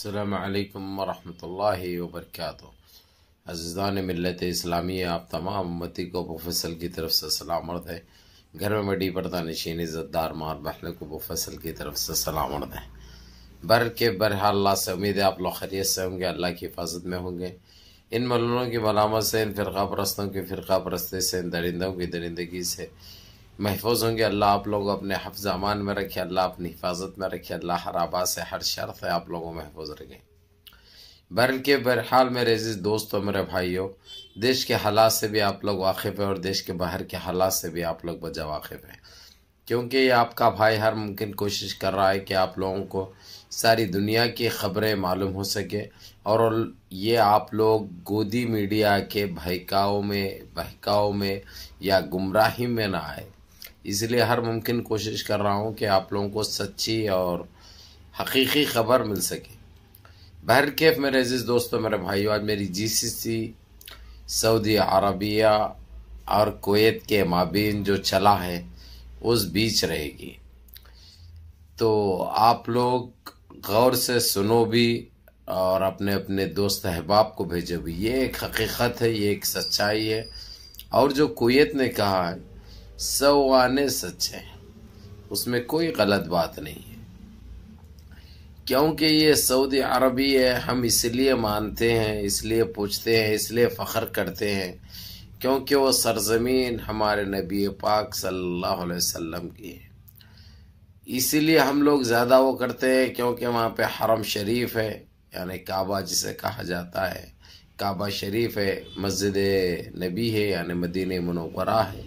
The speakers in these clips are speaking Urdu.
السلام علیکم ورحمۃ اللہ وبرکاتہ عزیزان ملت اسلامی آپ تمام امتی کو بفصل کی طرف سے سلام عرض ہے گھر میں مڈی پردہ نشین عزت دار مار بحلے کو بفصل فصل کی طرف سے عرض ہے بر کے برحال اللہ سے امید ہے آپ لوگ لوخریت سے ہوں گے اللہ کی حفاظت میں ہوں گے ان ملونوں کی ملامت سے ان فرقہ پرستوں کی فرقہ پرستے سے ان درندوں کی درندگی سے محفوظ ہوں گے اللہ آپ لوگ اپنے حفظ امان میں رکھے اللہ اپنی حفاظت میں رکھے اللہ ہر آبا سے ہر شرط آپ لوگوں محفوظ رکھے کے بہرحال میرے عزیز دوستوں میرے بھائیوں دیش کے حالات سے بھی آپ لوگ واقف ہیں اور دیش کے باہر کے حالات سے بھی آپ لوگ بجا واقف ہیں کیونکہ یہ آپ کا بھائی ہر ممکن کوشش کر رہا ہے کہ آپ لوگوں کو ساری دنیا کی خبریں معلوم ہو سکے اور یہ آپ لوگ گودی میڈیا کے بہکاؤں میں بہکاؤں میں یا گمراہی میں نہ آئے اس لیے ہر ممکن کوشش کر رہا ہوں کہ آپ لوگوں کو سچی اور حقیقی خبر مل سکے بہر کیف میرے عزیز دوستوں میرے بھائیو آج میری جی سی سی سعودی عربیہ اور کویت کے مابین جو چلا ہے اس بیچ رہے گی تو آپ لوگ غور سے سنو بھی اور اپنے اپنے دوست احباب کو بھیجو بھی یہ ایک حقیقت ہے یہ ایک سچائی ہے اور جو کویت نے کہا ہے سو آنے سچے ہیں اس میں کوئی غلط بات نہیں ہے کیونکہ یہ سعودی عربی ہے ہم اس لیے مانتے ہیں اس لیے پوچھتے ہیں اس لیے فخر کرتے ہیں کیونکہ وہ سرزمین ہمارے نبی پاک صلی اللہ علیہ وسلم کی ہے اسی لیے ہم لوگ زیادہ وہ کرتے ہیں کیونکہ وہاں پہ حرم شریف ہے یعنی کعبہ جسے کہا جاتا ہے کعبہ شریف ہے مسجد نبی ہے یعنی مدینہ منورہ ہے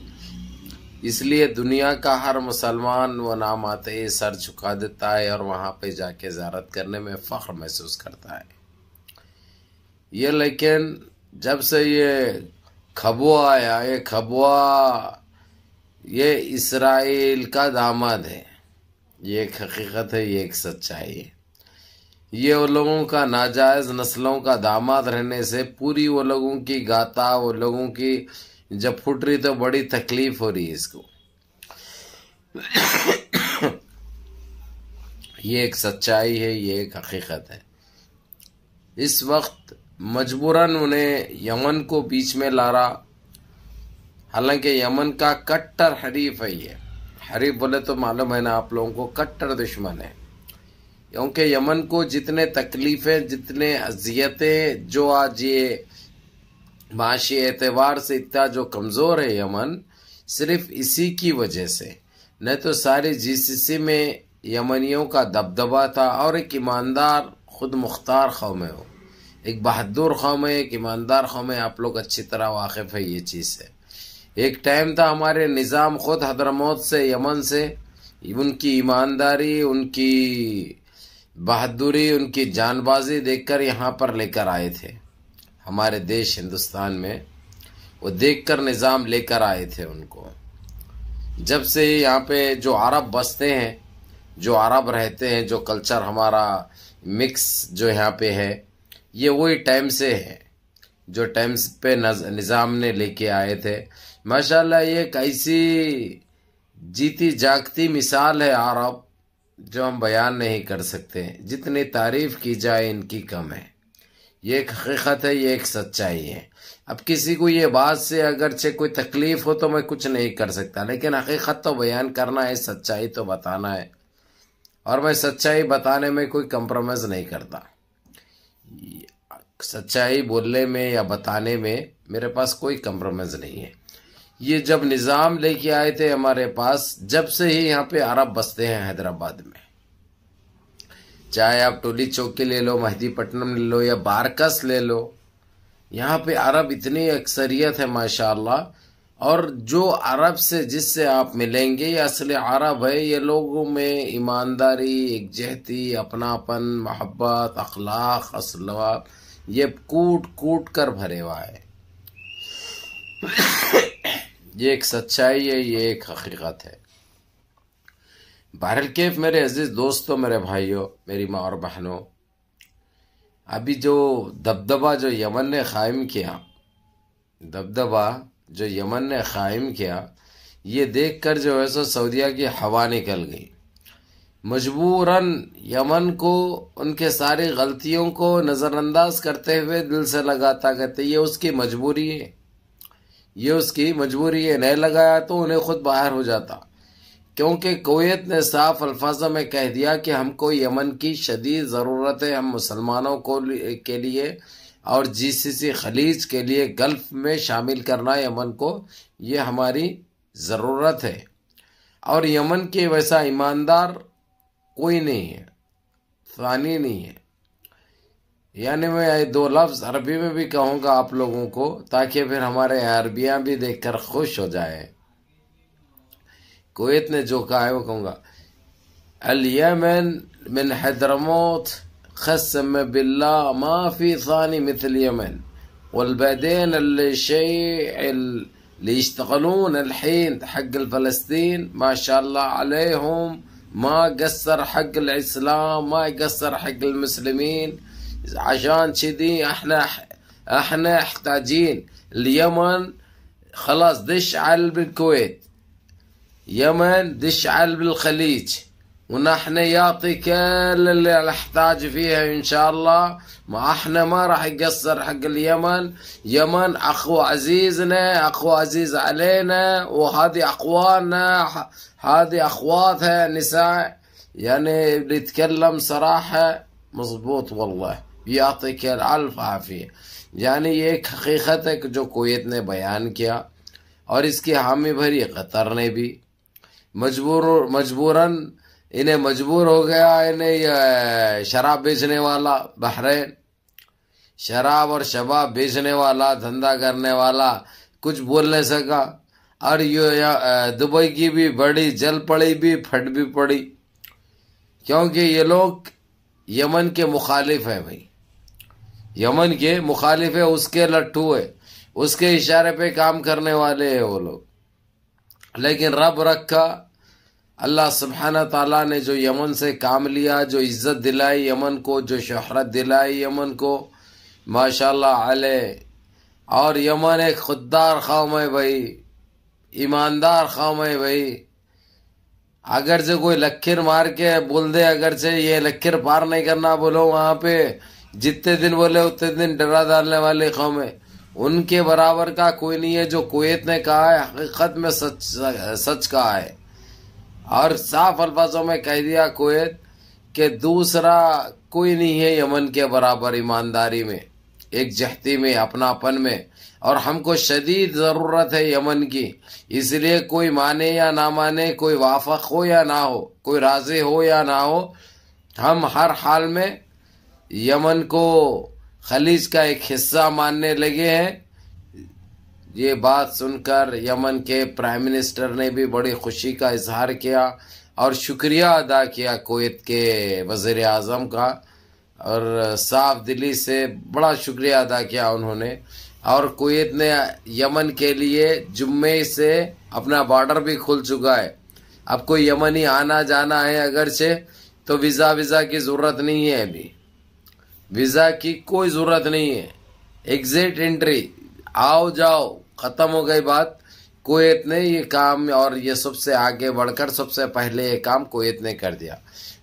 اس لیے دنیا کا ہر مسلمان وہ نام آتے سر جھکا دیتا ہے اور وہاں پہ جا کے زیارت کرنے میں فخر محسوس کرتا ہے یہ لیکن جب سے یہ کھبوا آیا یہ کھبوا یہ اسرائیل کا داماد ہے یہ ایک حقیقت ہے یہ ایک سچائی ہے یہ وہ لوگوں کا ناجائز نسلوں کا داماد رہنے سے پوری وہ لوگوں کی گاتا وہ لوگوں کی جب پھوٹ رہی تو بڑی تکلیف ہو رہی ہے اس کو یہ ایک سچائی ہے یہ ایک حقیقت ہے اس وقت مجبوراً انہیں یمن کو بیچ میں لارا حالانکہ یمن کا کٹر حریف ہے یہ حریف بولے تو معلوم ہے نا آپ لوگوں کو کٹر دشمن ہے کیونکہ یمن کو جتنے تکلیفیں جتنے اذیتیں جو آج یہ معاشی اعتبار سے اتنا جو کمزور ہے یمن صرف اسی کی وجہ سے نہ تو ساری جی سی سی میں یمنیوں کا دبدبہ تھا اور ایک ایماندار خود مختار قوم ہے وہ ایک بہادر قوم ہے ایک ایماندار قوم ہے آپ لوگ اچھی طرح واقف ہے یہ چیز ہے ایک ٹائم تھا ہمارے نظام خود حضرموت سے یمن سے ان کی ایمانداری ان کی بہادری ان کی جان بازی دیکھ کر یہاں پر لے کر آئے تھے ہمارے دیش ہندوستان میں وہ دیکھ کر نظام لے کر آئے تھے ان کو جب سے یہاں پہ جو عرب بستے ہیں جو عرب رہتے ہیں جو کلچر ہمارا مکس جو یہاں پہ ہے یہ وہی ٹائم سے ہے جو ٹائم پہ نظام نے لے کے آئے تھے ماشاء اللہ یہ ایک ایسی جیتی جاگتی مثال ہے عرب جو ہم بیان نہیں کر سکتے جتنی تعریف کی جائے ان کی کم ہے یہ ایک حقیقت ہے یہ ایک سچائی ہے اب کسی کو یہ بات سے اگرچہ کوئی تکلیف ہو تو میں کچھ نہیں کر سکتا لیکن حقیقت تو بیان کرنا ہے سچائی تو بتانا ہے اور میں سچائی بتانے میں کوئی کمپرومائز نہیں کرتا سچائی بولنے میں یا بتانے میں میرے پاس کوئی کمپرومائز نہیں ہے یہ جب نظام لے کے آئے تھے ہمارے پاس جب سے ہی یہاں پہ عرب بستے ہیں حیدرآباد میں چاہے آپ ٹولی چوکی لے لو مہدی پٹنم لے لو یا بارکس لے لو یہاں پہ عرب اتنی اکثریت ہے ماشاء اللہ اور جو عرب سے جس سے آپ ملیں گے یہ اصل عرب ہے یہ لوگوں میں ایمانداری یکجہتی اپناپن محبت اخلاق اسلوات یہ کوٹ کوٹ کر بھرے ہوا ہے یہ ایک سچائی ہے یہ ایک حقیقت ہے بہرحال کیف میرے عزیز دوستوں میرے بھائیوں میری ماں اور بہنوں ابھی جو دبدبہ جو یمن نے قائم کیا دبدبہ جو یمن نے قائم کیا یہ دیکھ کر جو ہے سو سعودیہ کی ہوا نکل گئی مجبوراً یمن کو ان کے ساری غلطیوں کو نظر انداز کرتے ہوئے دل سے لگاتا کہتے یہ اس کی مجبوری ہے یہ اس کی مجبوری ہے نہیں لگایا تو انہیں خود باہر ہو جاتا کیونکہ کویت نے صاف الفاظ میں کہہ دیا کہ ہم کو یمن کی شدید ضرورت ہے ہم مسلمانوں کو کے لیے اور جی سی سی خلیج کے لیے گلف میں شامل کرنا یمن کو یہ ہماری ضرورت ہے اور یمن کے ویسا ایماندار کوئی نہیں ہے فانی نہیں ہے یعنی میں دو لفظ عربی میں بھی کہوں گا آپ لوگوں کو تاکہ پھر ہمارے عربیاں بھی دیکھ کر خوش ہو جائیں الكويت جو کہا ہے وہ کہوں گا اليمن من حضرموت قسم بالله ما في ثاني مثل اليمن والبعدين الشيء اللي يشتغلون الحين حق الفلسطين ما شاء الله عليهم ما قصر حق الإسلام ما قصر حق المسلمين عشان كذي احنا احنا محتاجين اليمن خلاص دش على الكويت يمن دش على بالخليج ونحن يعطي كل اللي نحتاج فيها ان شاء الله ما احنا ما راح يقصر حق اليمن يمن اخو عزيزنا اخو عزيز علينا وهذه اخواننا هذه اخواتها نساء يعني بنتكلم صراحة مظبوط والله يعطيك الف عافية يعني هيك حقيقتك جو كويتنا بيان كيا اور اس کی حامی بھری قطر نے بھی مجبور مجبوراً انہیں مجبور ہو گیا انہیں شراب بیچنے والا بحرین شراب اور شباب بیچنے والا دھندا کرنے والا کچھ بول نہیں سکا اور دبئی کی بھی بڑی جل پڑی بھی پھٹ بھی پڑی کیونکہ یہ لوگ یمن کے مخالف ہیں بھائی یمن کے مخالف ہے اس کے لٹھو ہے اس کے اشارے پہ کام کرنے والے ہیں وہ لوگ لیکن رب رکھا اللہ سبحانہ تعالیٰ نے جو یمن سے کام لیا جو عزت دلائی یمن کو جو شہرت دلائی یمن کو ماشاء اللہ علیہ اور یمن ایک خوددار قوم ہے بھائی ایماندار قوم ہے بھائی جو کوئی لکھر مار کے بول دے اگر جو یہ لکھر پار نہیں کرنا بولو وہاں پہ جتنے دن بولے اتنے دن ڈرا ڈالنے والے قوم ہے ان کے برابر کا کوئی نہیں ہے جو کویت نے کہا ہے حقیقت میں سچ کہا ہے اور صاف الفاظوں میں کہہ دیا کویت کہ دوسرا کوئی نہیں ہے یمن کے برابر ایمانداری میں ایک جہتی میں اپنا پن میں اور ہم کو شدید ضرورت ہے یمن کی اس لیے کوئی مانے یا نہ مانے کوئی وافق ہو یا نہ ہو کوئی راضی ہو یا نہ ہو ہم ہر حال میں یمن کو خلیج کا ایک حصہ ماننے لگے ہیں یہ بات سن کر یمن کے پرائم منسٹر نے بھی بڑی خوشی کا اظہار کیا اور شکریہ ادا کیا کویت کے وزیر اعظم کا اور صاف دلی سے بڑا شکریہ ادا کیا انہوں نے اور کویت نے یمن کے لیے جمعے سے اپنا بارڈر بھی کھل چکا ہے اب کوئی یمنی آنا جانا ہے اگرچہ تو ویزا ویزا کی ضرورت نہیں ہے ابھی ویزا کی کوئی ضرورت نہیں ہے ایگزٹ انٹری آؤ جاؤ ختم ہو گئی بات کویت نے یہ کام اور یہ سب سے آگے بڑھ کر سب سے پہلے یہ کام کویت نے کر دیا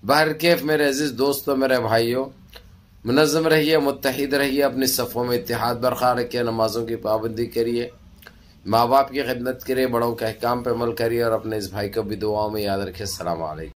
بہر کیف میرے عزیز دوستوں میرے بھائیوں منظم رہیے متحد رہیے اپنی صفوں میں اتحاد برقرار رکھے نمازوں کی پابندی کریے ماں باپ کی خدمت کریے بڑوں کے احکام پہ عمل کریے اور اپنے اس بھائی کو بھی دعاؤں میں یاد رکھے السلام علیکم